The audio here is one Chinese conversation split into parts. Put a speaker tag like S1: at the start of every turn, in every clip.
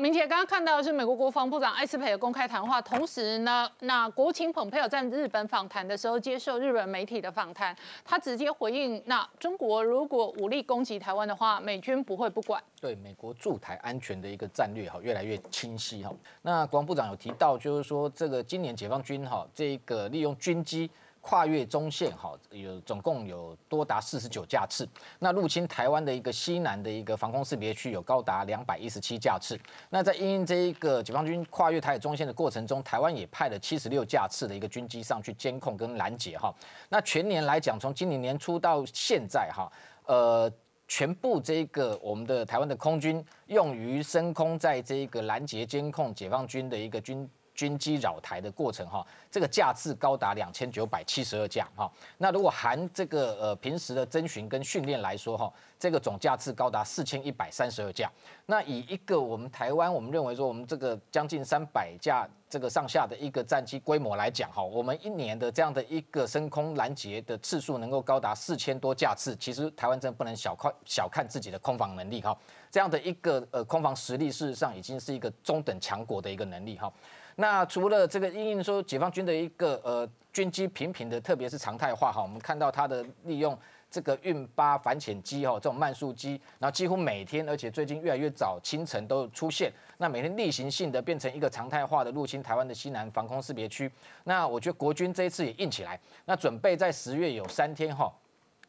S1: 明姐刚刚看到的是美国国防部长艾斯培的公开谈话，同时呢，那国情蓬佩尔在日本访谈的时候接受日本媒体的访谈，他直接回应，那中国如果武力攻击台湾的话，美军不会不管。对美国驻台安全的一个战略哈越来越清晰哈。那国防部长有提到就是说这个今年解放军哈这个利用军机。跨越中线，哈，有总共有多达四十九架次，那入侵台湾的一个西南的一个防空识别区，有高达两百一十七架次。那在因这一个解放军跨越台海中线的过程中，台湾也派了七十六架次的一个军机上去监控跟拦截，哈。那全年来讲，从今年年初到现在，哈，呃，全部这个我们的台湾的空军用于升空，在这个拦截监控解放军的一个军。军机扰台的过程，哈，这个架次高达两千九百七十二架，哈。那如果含这个呃平时的征询跟训练来说，哈，这个总架次高达四千一百三十二架。那以一个我们台湾，我们认为说我们这个将近三百架这个上下的一个战机规模来讲，哈，我们一年的这样的一个升空拦截的次数能够高达四千多架次，其实台湾真不能小看小看自己的空防能力，哈。这样的一个呃空防实力，事实上已经是一个中等强国的一个能力，哈。那除了这个，应应说解放军的一个呃军机频频的，特别是常态化哈，我们看到它的利用这个运八反潜机哈，这种慢速机，然后几乎每天，而且最近越来越早清晨都出现，那每天例行性的变成一个常态化的入侵台湾的西南防空识别区。那我觉得国军这一次也硬起来，那准备在十月有三天哈。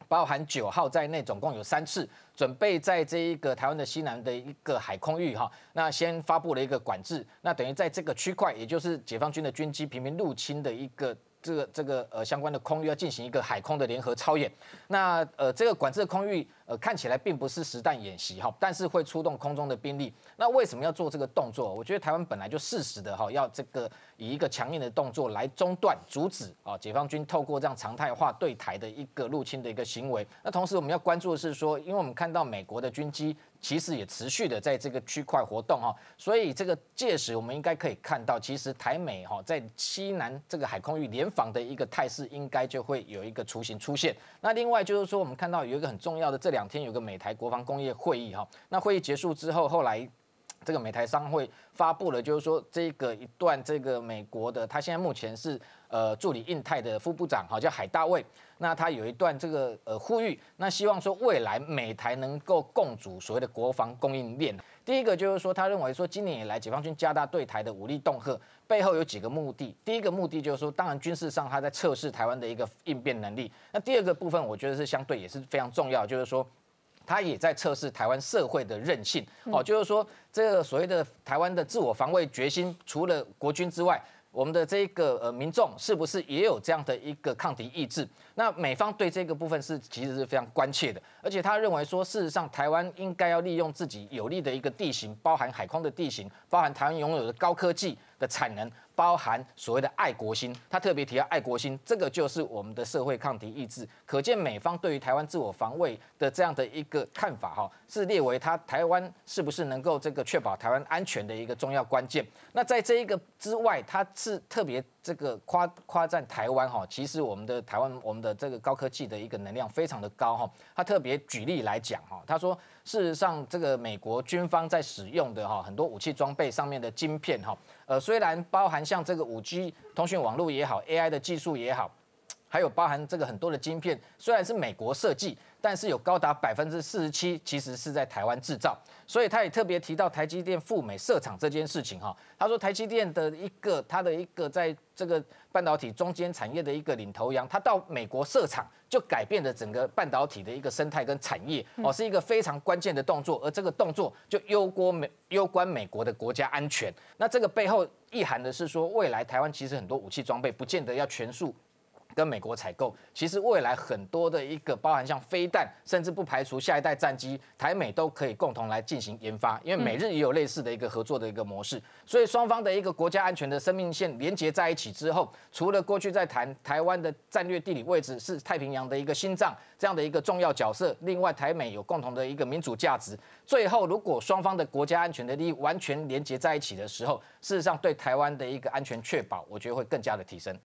S1: 包含九号在内，总共有三次准备在这一个台湾的西南的一个海空域哈，那先发布了一个管制，那等于在这个区块，也就是解放军的军机频频入侵的一个这个这个呃相关的空域，要进行一个海空的联合操演，那呃这个管制空域。呃，看起来并不是实弹演习哈，但是会出动空中的兵力。那为什么要做这个动作？我觉得台湾本来就适时的哈，要这个以一个强硬的动作来中断、阻止啊解放军透过这样常态化对台的一个入侵的一个行为。那同时我们要关注的是说，因为我们看到美国的军机其实也持续的在这个区块活动哈，所以这个届时我们应该可以看到，其实台美哈在西南这个海空域联防的一个态势，应该就会有一个雏形出现。那另外就是说，我们看到有一个很重要的这。两天有个美台国防工业会议哈，那会议结束之后，后来。这个美台商会发布了，就是说这个一段这个美国的，他现在目前是呃助理印太的副部长，好叫海大卫。那他有一段这个呃呼吁，那希望说未来美台能够共组所谓的国防供应链。第一个就是说，他认为说今年以来解放军加大对台的武力恫吓，背后有几个目的。第一个目的就是说，当然军事上他在测试台湾的一个应变能力。那第二个部分，我觉得是相对也是非常重要，就是说。他也在测试台湾社会的韧性，哦，就是说这个所谓的台湾的自我防卫决心，除了国军之外，我们的这个呃民众是不是也有这样的一个抗敌意志？那美方对这个部分是其实是非常关切的，而且他认为说，事实上台湾应该要利用自己有利的一个地形，包含海空的地形，包含台湾拥有的高科技的产能。包含所谓的爱国心，他特别提到爱国心，这个就是我们的社会抗敌意志。可见美方对于台湾自我防卫的这样的一个看法，哈，是列为他台湾是不是能够这个确保台湾安全的一个重要关键。那在这一个之外，他是特别。这个夸夸赞台湾哈，其实我们的台湾，我们的这个高科技的一个能量非常的高哈。他特别举例来讲哈，他说事实上这个美国军方在使用的哈很多武器装备上面的晶片哈，呃虽然包含像这个五 G 通讯网络也好，AI 的技术也好。还有包含这个很多的晶片，虽然是美国设计，但是有高达百分之四十七，其实是在台湾制造。所以他也特别提到台积电赴美设厂这件事情哈。他说台积电的一个，他的一个在这个半导体中间产业的一个领头羊，他到美国设厂，就改变了整个半导体的一个生态跟产业哦，是一个非常关键的动作。而这个动作就攸关美攸关美国的国家安全。那这个背后意涵的是说，未来台湾其实很多武器装备不见得要全数。跟美国采购，其实未来很多的一个包含像飞弹，甚至不排除下一代战机，台美都可以共同来进行研发，因为美日也有类似的一个合作的一个模式。所以双方的一个国家安全的生命线连接在一起之后，除了过去在谈台湾的战略地理位置是太平洋的一个心脏这样的一个重要角色，另外台美有共同的一个民主价值。最后，如果双方的国家安全的利益完全连接在一起的时候，事实上对台湾的一个安全确保，我觉得会更加的提升。